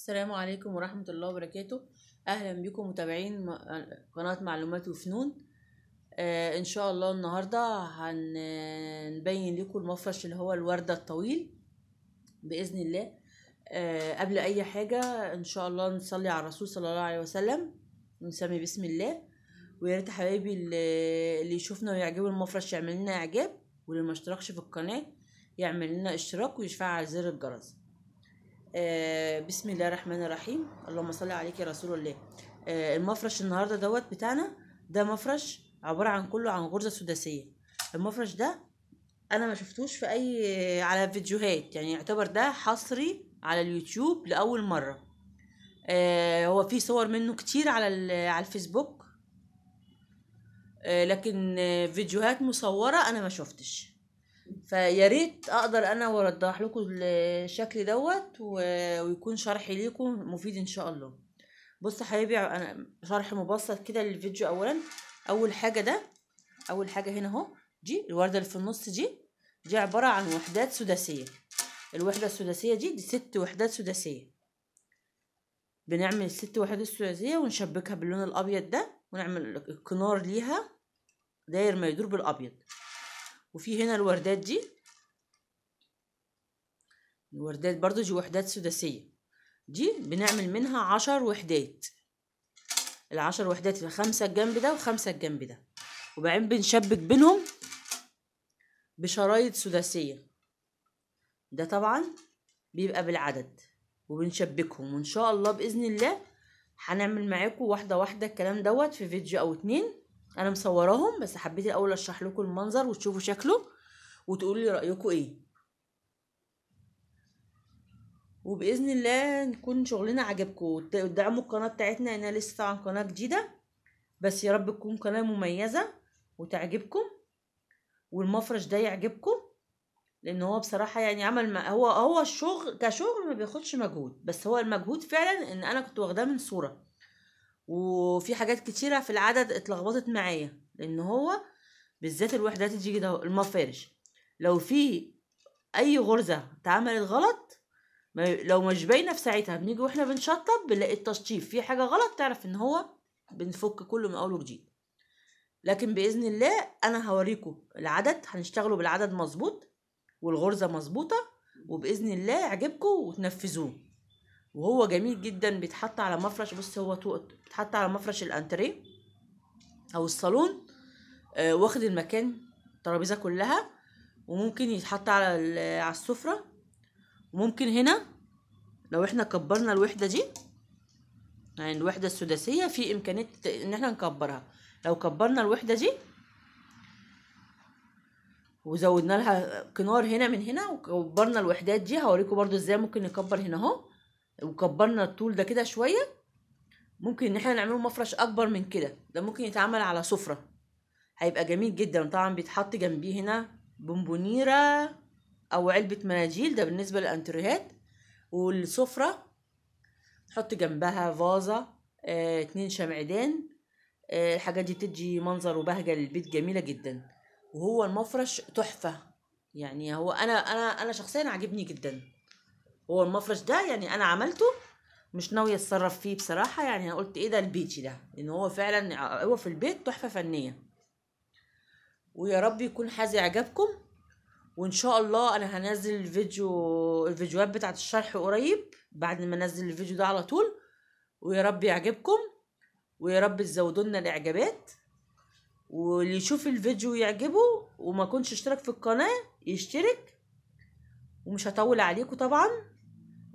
السلام عليكم ورحمة الله وبركاته أهلا بكم متابعين قناة معلومات وفنون آه إن شاء الله النهاردة هنبين لكم المفرش اللي هو الوردة الطويل بإذن الله آه قبل أي حاجة إن شاء الله نصلي على الرسول صلى الله عليه وسلم ونسمي بسم الله ويارت ريت حبايبي اللي يشوفنا ويعجبه المفرش يعمل لنا إعجاب واللي ما اشتركش في القناة يعمل لنا اشتراك ويشفع على زر الجرس آه، بسم الله الرحمن الرحيم اللهم صل عليك يا رسول الله آه، المفرش النهارده دوت بتاعنا ده مفرش عباره عن كله عن غرزه سداسيه المفرش ده انا ما شفتوش في اي على فيديوهات يعني يعتبر ده حصري على اليوتيوب لاول مره آه، هو في صور منه كتير على على الفيسبوك لكن فيديوهات مصوره انا ما شفتش فيا ريت اقدر انا اوضح لكم الشكل دوت ويكون شرحي ليكم مفيد ان شاء الله بص يا حبايبي انا شرح مبسط كده للفيديو اولا اول حاجه ده اول حاجه هنا اهو دي الورده اللي في النص دي دي عباره عن وحدات سداسيه الوحده السداسيه دي دي ست وحدات سداسيه بنعمل الست وحدات السداسيه ونشبكها باللون الابيض ده ونعمل الكنار ليها داير ما يدور بالابيض وفي هنا الوردات دي الوردات برضو دي وحدات سداسية دي بنعمل منها عشر وحدات العشر وحدات في خمسة الجنب ده وخمسة الجنب ده وبعدين بنشبك بينهم بشرايط سداسية ده طبعا بيبقى بالعدد وبنشبكهم وان شاء الله باذن الله هنعمل معاكم واحده واحده الكلام دوت في فيديو او اتنين انا مصوراهم بس حبيت الاول اشرح لكم المنظر وتشوفوا شكله وتقولوا لي رايكم ايه وباذن الله نكون شغلنا عجبكم تدعموا القناه بتاعتنا انها لسه طبعا قناه جديده بس يا رب تكون قناه مميزه وتعجبكم والمفرش ده يعجبكم لان هو بصراحه يعني عمل ما هو هو الشغل كشغل ما بياخدش مجهود بس هو المجهود فعلا ان انا كنت واخداه من صوره وفي حاجات كتيرة في العدد اتلخبطت معايا لان هو بالذات الوحدات تيجي ده المفارش لو في اي غرزة اتعملت غلط لو مش باينة في ساعتها بنيجي واحنا بنشطب بنلاقي التشطيب في حاجة غلط تعرف ان هو بنفك كله من اول وجديد لكن باذن الله انا هوريكم العدد هنشتغله بالعدد مظبوط والغرزة مظبوطة وباذن الله يعجبكم وتنفذوه وهو جميل جدا بيتحط على مفرش بص هو بيتحط على مفرش الانتريه او الصالون آه واخد المكان الترابيزه كلها وممكن يتحط على على السفره وممكن هنا لو احنا كبرنا الوحده دي يعني الوحده السداسيه في امكانيه ان احنا نكبرها لو كبرنا الوحده دي وزودنا لها كنار هنا من هنا وكبرنا الوحدات دي هوريكم برضو ازاي ممكن نكبر هنا اهو وكبرنا الطول ده كده شويه ممكن ان احنا نعمله مفرش اكبر من كده ده ممكن يتعمل على سفره هيبقى جميل جدا طبعا بيتحط جنبيه هنا بونبونيره او علبه مناديل ده بالنسبه للانتريهات والسفره نحط جنبها فازه آه، اتنين شمعدان آه، الحاجات دي بتدي منظر وبهجه للبيت جميله جدا وهو المفرش تحفه يعني هو انا انا انا شخصيا عاجبني جدا هو المفرش ده يعني انا عملته مش ناويه اتصرف فيه بصراحه يعني انا قلت ايه ده البيتي ده لان هو فعلا هو في البيت تحفه فنيه ويا رب يكون حازي عجبكم وان شاء الله انا هنزل الفيديو الفيديوهات بتاعه الشرح قريب بعد ما انزل الفيديو ده على طول ويا رب يعجبكم ويا رب تزودوا لنا الاعجابات واللي يشوف الفيديو يعجبه وما كنتش اشترك في القناه يشترك ومش هطول عليكم طبعا